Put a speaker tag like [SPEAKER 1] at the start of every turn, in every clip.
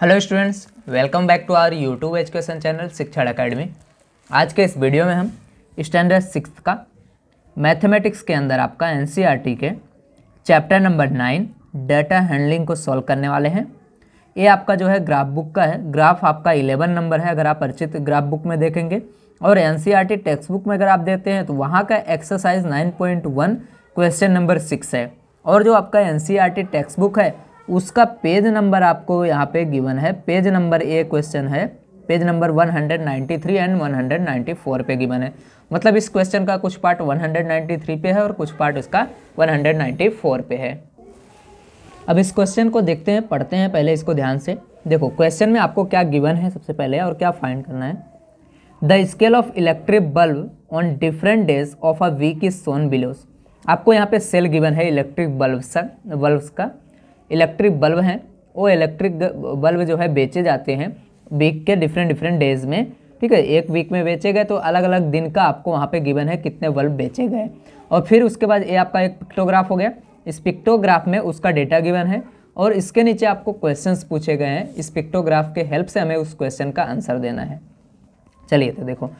[SPEAKER 1] hello students welcome back to our YouTube education channel Shikshan academy आज के इस video में हम स्टैंडर्ड सिक्स का मैथमेटिक्स के अंदर आपका एन e के chapter number nine data handling को सॉल्व करने वाले हैं ये आपका जो है ग्राफ बुक का है ग्राफ आपका इलेवन नंबर है अगर आप परिचित ग्राफ बुक में देखेंगे और एन टेक्स्ट बुक में अगर आप देते हैं तो वहाँ का exercise nine question number six है और जो आपका एन टेक्स्ट बुक है उसका पेज नंबर आपको यहाँ पे गिवन है पेज नंबर ए क्वेश्चन है पेज नंबर 193 एंड 194 पे गिवन है मतलब इस क्वेश्चन का कुछ पार्ट 193 पे है और कुछ पार्ट इसका 194 पे है अब इस क्वेश्चन को देखते हैं पढ़ते हैं पहले इसको ध्यान से देखो क्वेश्चन में आपको क्या गिवन है सबसे पहले और क्या फाइंड करना है the scale of electric bulb on different days of a week is shown below आपको यहाँ पे सेल गिवन है इलेक्ट्रिक बल्ब बल्ब का इलेक्ट्रिक बल्ब हैं वो इलेक्ट्रिक बल्ब जो है बेचे जाते हैं वीक के डिफरेंट डिफरेंट डेज में ठीक है एक वीक में बेचे गए तो अलग अलग दिन का आपको वहाँ पे गिवन है कितने बल्ब बेचे गए और फिर उसके बाद ये आपका एक पिक्टोग्राफ हो गया इस पिक्टोग्राफ में उसका डेटा गिवन है और इसके नीचे आपको क्वेश्चंस पूछे गए हैं इस पिक्टोग्राफ के हेल्प से हमें उस क्वेश्चन का आंसर देना है चलिए तो देखो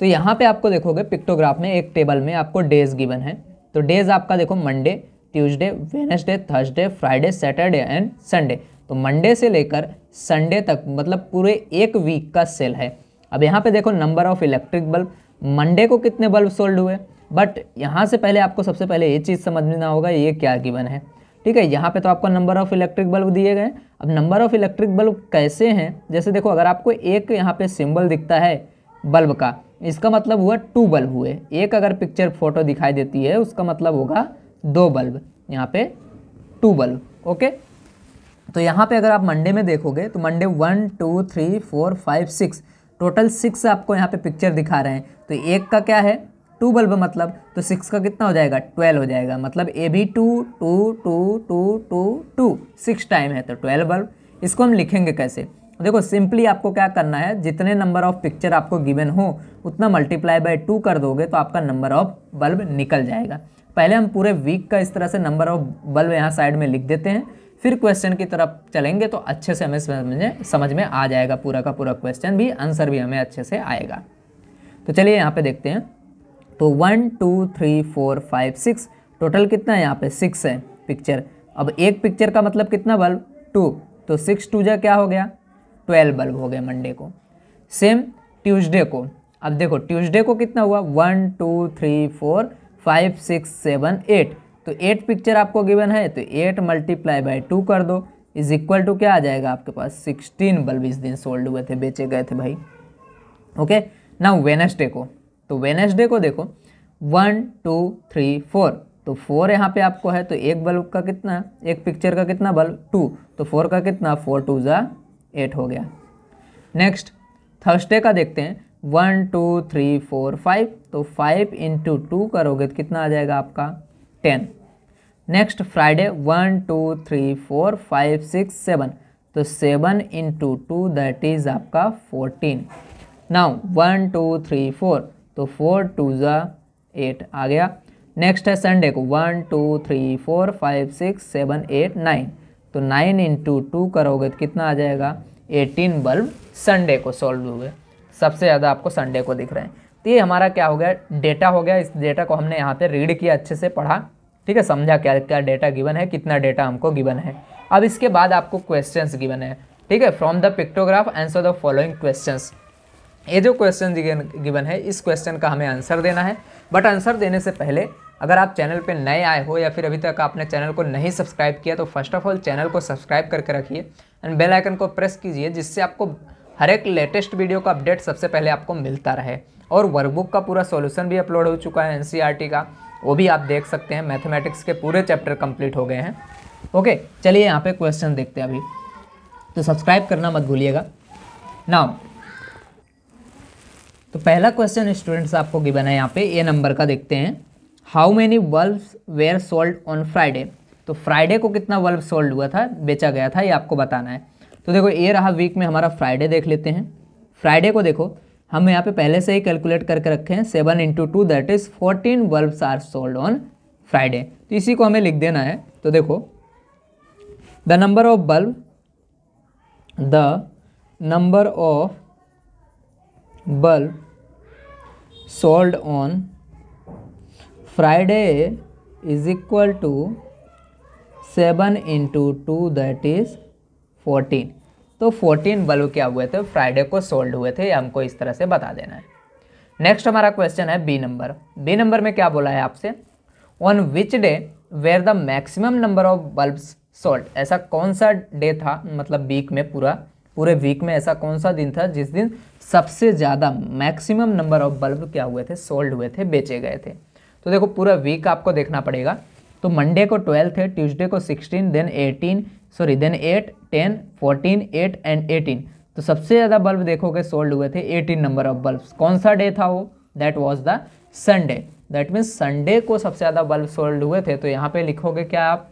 [SPEAKER 1] तो यहाँ पर आपको देखोगे पिक्टोग्राफ में एक टेबल में आपको डेज गिवन है तो डेज आपका देखो Monday Tuesday Wednesday Thursday Friday Saturday and Sunday तो मंडे से लेकर संडे तक मतलब पूरे एक वीक का सेल है अब यहाँ पे देखो number of electric bulb Monday को कितने बल्ब सोल्ड हुए बट यहाँ से पहले आपको सबसे पहले ये चीज़ समझना होगा ये क्या गिवन है ठीक है यहाँ पे तो आपको नंबर ऑफ़ इलेक्ट्रिक बल्ब दिए गए अब नंबर ऑफ़ इलेक्ट्रिक बल्ब कैसे हैं जैसे देखो अगर आपको एक यहाँ पे सिंबल दिखता है बल्ब का इसका मतलब हुआ टू बल्ब हुए एक अगर पिक्चर फोटो दिखाई देती है उसका मतलब होगा दो बल्ब यहाँ पे टू बल्ब ओके तो यहाँ पे अगर आप मंडे में देखोगे तो Monday one two three four five six total six आपको यहाँ पे पिक्चर दिखा रहे हैं तो एक का क्या है टू बल्ब मतलब तो सिक्स का कितना हो जाएगा ट्वेल्व हो जाएगा मतलब A B two two two two two two six time है तो ट्वेल्व बल्ब इसको हम लिखेंगे कैसे देखो सिंपली आपको क्या करना है जितने नंबर ऑफ पिक्चर आपको गिवन हो उतना मल्टीप्लाई बाय टू कर दोगे तो आपका नंबर ऑफ बल्ब निकल जाएगा पहले हम पूरे वीक का इस तरह से नंबर ऑफ बल्ब यहाँ साइड में लिख देते हैं फिर क्वेश्चन की तरफ चलेंगे तो अच्छे से हमें समझ समझ में आ जाएगा पूरा का पूरा क्वेश्चन भी आंसर भी हमें अच्छे से आएगा तो चलिए यहाँ पे देखते हैं तो one two three four five six total कितना है यहाँ पे सिक्स है पिक्चर अब एक पिक्चर का मतलब कितना बल्ब टू तो सिक्स टू जो क्या हो गया ट्वेल्व बल्ब हो गया मंडे को सेम ट्यूजडे को अब देखो ट्यूजडे को कितना हुआ one two three four five six seven eight तो एट पिक्चर आपको गिवन है तो एट मल्टीप्लाई बाई टू कर दो इज इक्वल टू क्या आ जाएगा आपके पास सिक्सटीन बल्ब इस दिन सोल्ड हुए थे बेचे गए थे भाई ओके ना वेनेसडे को तो वेनेसडे को देखो वन टू थ्री फोर तो फोर यहाँ पे आपको है तो एक बल्ब का कितना एक पिक्चर का कितना बल्ब टू तो फोर का कितना फोर टू ज़ा एट हो गया नेक्स्ट थर्सडे का देखते हैं one two three four five तो फाइव इंटू टू करोगे तो कितना आ जाएगा आपका ten next Friday one two three four five six seven तो seven into two that is आपका fourteen now one two three four तो फोर टू ज़ा एट आ गया नेक्स्ट है संडे को one two three four five six seven eight nine तो nine into two करोगे तो कितना आ जाएगा एटीन बल्ब संडे को सॉल्व हो गए सबसे ज़्यादा आपको संडे को दिख रहे हैं ये हमारा क्या हो गया डेटा हो गया इस डेटा को हमने यहाँ पे रीड किया अच्छे से पढ़ा ठीक है समझा क्या क्या डेटा गिवन है कितना डेटा हमको गिवन है अब इसके बाद आपको क्वेश्चंस गिवन है ठीक है from the pictograph answer the following questions ये जो क्वेश्चन गिवन है इस क्वेश्चन का हमें आंसर देना है बट आंसर देने से पहले अगर आप चैनल पर नए आए हो या फिर अभी तक आपने चैनल को नहीं सब्सक्राइब किया तो फर्स्ट ऑफ ऑल चैनल को सब्सक्राइब करके रखिए एंड बेल आइकन को प्रेस कीजिए जिससे आपको हर एक लेटेस्ट वीडियो का अपडेट सबसे पहले आपको मिलता रहे और वर्कबुक का पूरा सॉल्यूशन भी अपलोड हो चुका है एन e का वो भी आप देख सकते हैं मैथमेटिक्स के पूरे चैप्टर कंप्लीट हो गए हैं ओके चलिए यहाँ पे क्वेश्चन देखते हैं अभी तो सब्सक्राइब करना मत भूलिएगा नाउ तो पहला क्वेश्चन स्टूडेंट्स आपको गिवन है यहाँ पे ए नंबर का देखते हैं how many bulbs were sold on Friday तो फ्राइडे को कितना बल्ब सोल्ड हुआ था बेचा गया था ये आपको बताना है तो देखो ये रहा वीक में हमारा फ्राइडे देख लेते हैं फ्राइडे को देखो हम यहाँ पे पहले से ही कैलकुलेट करके रखे हैं seven into two that is fourteen bulbs are sold on Friday तो इसी को हमें लिख देना है तो देखो the number of bulb the number of bulb sold on Friday is equal to seven into two that is fourteen तो 14 बल्ब क्या हुए थे फ्राइडे को सोल्ड हुए थे हमको इस तरह से बता देना है नेक्स्ट हमारा क्वेश्चन है बी नंबर बी नंबर में क्या बोला है आपसे on which day were the maximum number of bulbs sold ऐसा कौन सा डे था मतलब वीक में पूरा पूरे वीक में ऐसा कौन सा दिन था जिस दिन सबसे ज़्यादा मैक्सिमम नंबर ऑफ बल्ब क्या हुए थे सोल्ड हुए थे बेचे गए थे तो देखो पूरा वीक आपको देखना पड़ेगा तो मंडे को ट्वेल्थ है ट्यूसडे को sixteen then eighteen sorry then eight ten fourteen eight and eighteen तो सबसे ज़्यादा बल्ब देखोगे सोल्ड हुए थे एटीन नंबर ऑफ बल्ब कौन सा डे था वो that was the Sunday that means Sunday को सबसे ज़्यादा बल्ब सोल्ड हुए थे तो यहाँ पे लिखोगे क्या आप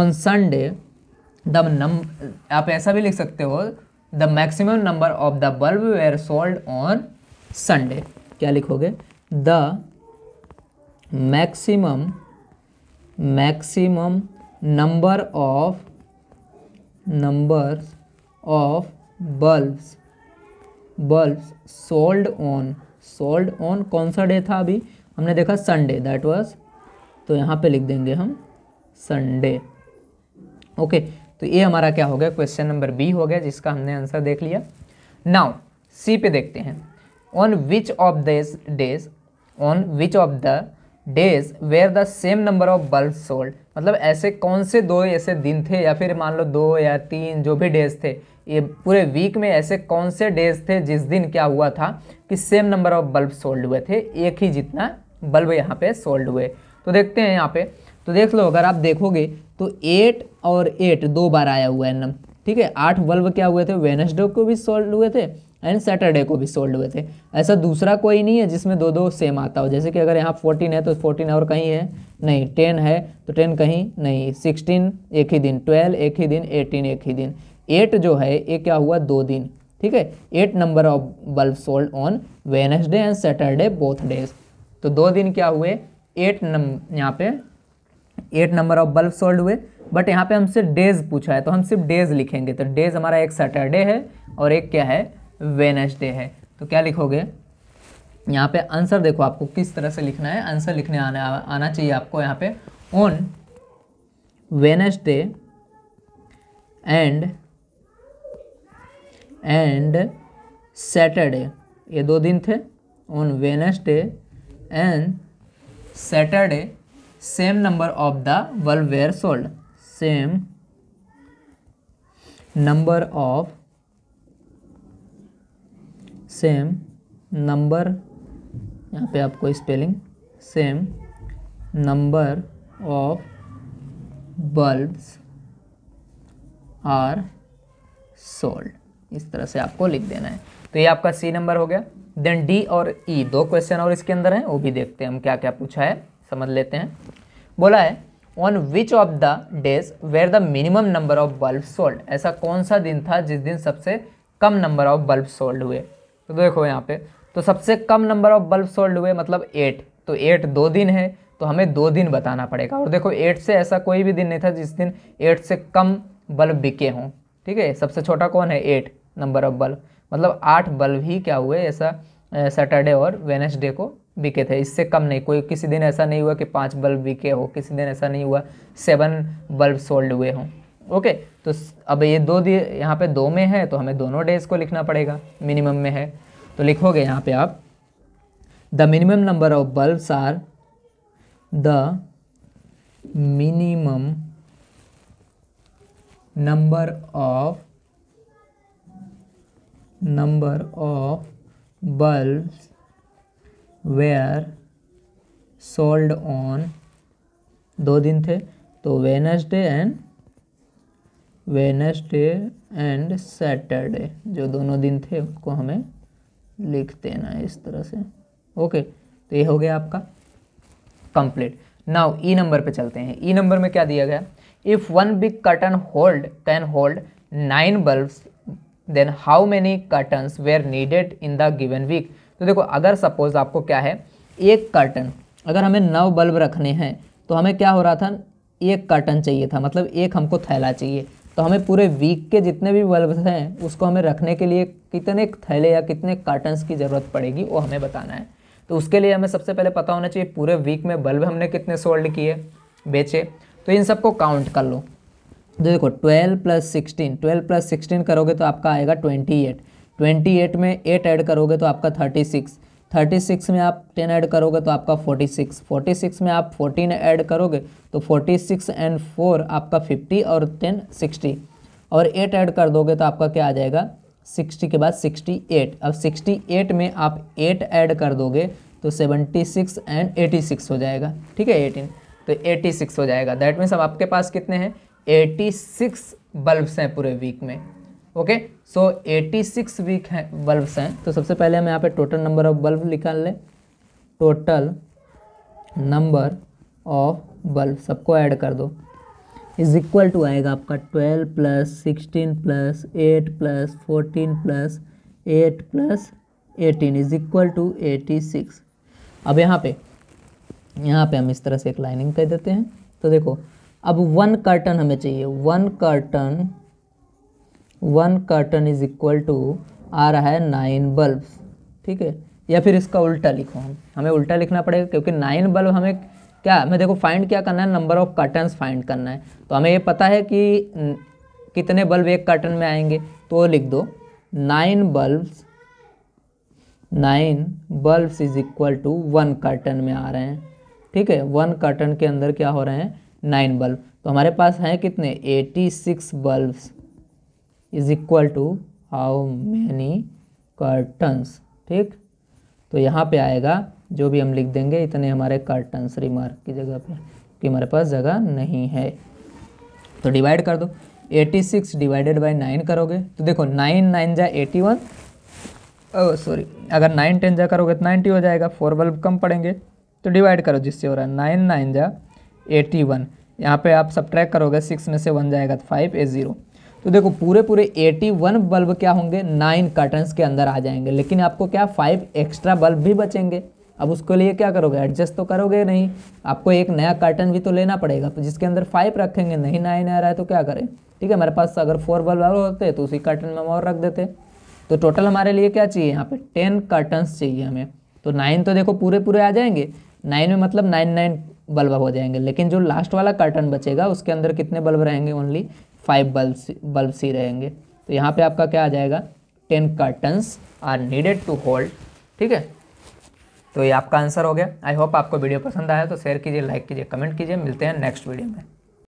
[SPEAKER 1] ऑन संडे द नम आप ऐसा भी लिख सकते हो the maximum number of the bulb were sold on Sunday क्या लिखोगे the maximum maximum number of numbers of bulbs bulbs sold on sold on कौन सा डे था अभी हमने देखा संडे दैट वाज तो यहाँ पे लिख देंगे हम संडे ओके okay, तो ये हमारा क्या हो गया क्वेश्चन नंबर बी हो गया जिसका हमने आंसर देख लिया नाउ सी पे देखते हैं on which of this days on which of the days were the same number of bulb sold मतलब ऐसे कौन से दो ऐसे दिन थे या फिर मान लो दो या तीन जो भी डेज थे ये पूरे वीक में ऐसे कौन से डेज थे जिस दिन क्या हुआ था कि same number of bulb sold हुए थे एक ही जितना बल्ब यहाँ पे सोल्ड हुए तो देखते हैं यहाँ पे तो देख लो अगर आप देखोगे तो एट और एट दो बार आया हुआ है नम ठीक है आठ बल्ब क्या हुए थे वेनसडे को भी सोल्ड हुए थे एंड सैटरडे को भी सोल्ड हुए थे ऐसा दूसरा कोई नहीं है जिसमें दो दो सेम आता हो जैसे कि अगर यहाँ फोर्टीन है तो फोर्टीन और कहीं है नहीं टेन है तो टेन कहीं नहीं सिक्सटीन एक ही दिन ट्वेल्व एक ही दिन एटीन एक ही दिन एट जो है ये क्या हुआ दो दिन ठीक है eight number of bulb sold on Wednesday and Saturday both days तो दो दिन क्या हुए एट नंबर यहाँ पे eight number of bulb sold हुए बट यहाँ पे हमसे डेज पूछा है तो हम सिर्फ डेज लिखेंगे तो डेज हमारा एक सैटरडे है और एक क्या है वेनसडे है तो क्या लिखोगे यहाँ पे आंसर देखो आपको किस तरह से लिखना है आंसर लिखने आना आना चाहिए आपको यहाँ पे on Wednesday and and Saturday ये दो दिन थे on Wednesday and Saturday same number of the world were sold same number of same number यहाँ पे आपको spelling same number of bulbs are sold इस तरह से आपको लिख देना है तो ये आपका सी नंबर हो गया देन डी और ई e, दो क्वेश्चन और इसके अंदर हैं वो भी देखते हैं हम क्या क्या पूछा है समझ लेते हैं बोला है on which of the days were the minimum number of bulb sold ऐसा कौन सा दिन था जिस दिन सबसे कम नंबर ऑफ बल्ब सोल्ड हुए तो देखो यहाँ पे तो सबसे कम नंबर ऑफ बल्ब सोल्ड हुए मतलब एट तो एट दो दिन है तो हमें दो दिन बताना पड़ेगा और देखो एट से ऐसा कोई भी दिन नहीं था जिस दिन एट से कम बल्ब बिके हों ठीक है सबसे छोटा कौन है एट नंबर ऑफ बल्ब मतलब आठ बल्ब ही क्या हुए ऐसा सैटरडे और वेनसडे को बिके थे इससे कम नहीं कोई किसी दिन ऐसा नहीं हुआ कि पाँच बल्ब बिके हो किसी दिन ऐसा नहीं हुआ सेवन बल्ब सोल्ड हुए हों ओके तो अब ये दो दिए यहाँ पे दो में है तो हमें दोनों डेज को लिखना पड़ेगा मिनिमम में है तो लिखोगे यहाँ पे आप the minimum number of bulbs are the minimum number of number of bulb were sold on दो दिन थे तो Wednesday and Wednesday and Saturday जो दोनों दिन थे उनको हमें लिख देना है इस तरह से ओके तो ये हो गया आपका कंप्लीट नाउ ई नंबर पे चलते हैं ई e नंबर में क्या दिया गया if one big carton hold can hold nine bulbs then how many cartons were needed in the given week तो देखो अगर सपोज आपको क्या है एक कर्टन अगर हमें नौ बल्ब रखने हैं तो हमें क्या हो रहा था एक कर्टन चाहिए था मतलब एक हमको थैला चाहिए तो हमें पूरे वीक के जितने भी बल्ब हैं उसको हमें रखने के लिए कितने थैले या कितने कार्टन्स की ज़रूरत पड़ेगी वो हमें बताना है तो उसके लिए हमें सबसे पहले पता होना चाहिए पूरे वीक में बल्ब हमने कितने सोल्ड किए बेचे तो इन सबको काउंट कर लो तो देखो twelve plus sixteen twelve plus sixteen करोगे तो आपका आएगा ट्वेंटी एट ट्वेंटी एट में एट ऐड करोगे तो आपका थर्टी सिक्स थर्टी सिक्स में आप टेन ऐड करोगे तो आपका फोर्टी सिक्स फोर्टी सिक्स में आप फोर्टीन ऐड करोगे तो फोर्टी सिक्स एंड फोर आपका फिफ्टी और टेन सिक्सटी और एट ऐड कर दोगे तो आपका क्या आ जाएगा सिक्सटी के बाद सिक्सटी एट अब सिक्सटी एट में आप एट ऐड कर दोगे तो seventy six and eighty six हो जाएगा ठीक है एटीन तो एटी सिक्स हो जाएगा दैट मीन्स अब आपके पास कितने हैं एटी सिक्स बल्ब्स हैं पूरे वीक में okay so eighty six week है बल्ब हैं तो सबसे पहले हम यहाँ पे टोटल नंबर ऑफ बल्ब निकाल लें टोटल नंबर ऑफ बल्ब सबको ऐड कर दो इज इक्वल टू आएगा आपका twelve plus sixteen plus eight plus fourteen plus eight plus eighteen is equal to eighty six अब यहाँ पे यहाँ पे हम इस तरह से एक लाइनिंग कर देते हैं तो देखो अब वन कर्टन हमें चाहिए one carton one carton is equal to आ रहा है नाइन बल्ब्स ठीक है या फिर इसका उल्टा लिखो हम हमें उल्टा लिखना पड़ेगा क्योंकि नाइन बल्ब हमें क्या हमें देखो फाइंड क्या करना है नंबर ऑफ कर्टन्स फाइंड करना है तो हमें ये पता है कि कितने बल्ब एक कर्टन में आएंगे तो लिख दो nine bulbs nine bulbs is equal to one carton में आ रहे हैं ठीक है वन कर्टन के अंदर क्या हो रहे हैं नाइन बल्ब तो हमारे पास हैं कितने eighty six bulbs is equal to how many cartons ठीक तो यहाँ पे आएगा जो भी हम लिख देंगे इतने हमारे कर्टन्स रिमार्क की जगह पे कि हमारे पास जगह नहीं है तो डिवाइड कर दो 86 डिवाइडेड बाय 9 करोगे तो देखो 9 नाइन जा एटी वन सॉरी अगर 9 टेन जा करोगे तो 90 हो जाएगा फोर बल्ब कम पड़ेंगे तो डिवाइड करो जिससे हो रहा है नाइन नाइन जा एटी वन यहाँ पर आप सब करोगे सिक्स में से वन जाएगा तो फाइव ए ज़ीरो तो देखो पूरे पूरे 81 बल्ब क्या होंगे नाइन कर्टन्स के अंदर आ जाएंगे लेकिन आपको क्या फाइव एक्स्ट्रा बल्ब भी बचेंगे अब उसके लिए क्या करोगे एडजस्ट तो करोगे नहीं आपको एक नया कर्टन भी तो लेना पड़ेगा तो जिसके अंदर फाइव रखेंगे नहीं नाइन आ रहा है तो क्या करें ठीक है मेरे पास अगर फोर बल्ब और होते तो उसी कर्टन में हम और रख देते तो टोटल हमारे लिए क्या चाहिए यहाँ पर टेन कर्टन्स चाहिए हमें तो नाइन तो देखो पूरे पूरे आ जाएंगे नाइन में मतलब नाइन नाइन बल्ब हो जाएंगे लेकिन जो लास्ट वाला कर्टन बचेगा उसके अंदर कितने बल्ब रहेंगे ओनली फाइव बल्ब बल्ब्स ही रहेंगे तो यहाँ पे आपका क्या आ जाएगा ten cartons are needed to hold ठीक है तो ये आपका आंसर हो गया आई होप आपको वीडियो पसंद आया तो शेयर कीजिए लाइक कीजिए कमेंट कीजिए मिलते हैं नेक्स्ट वीडियो में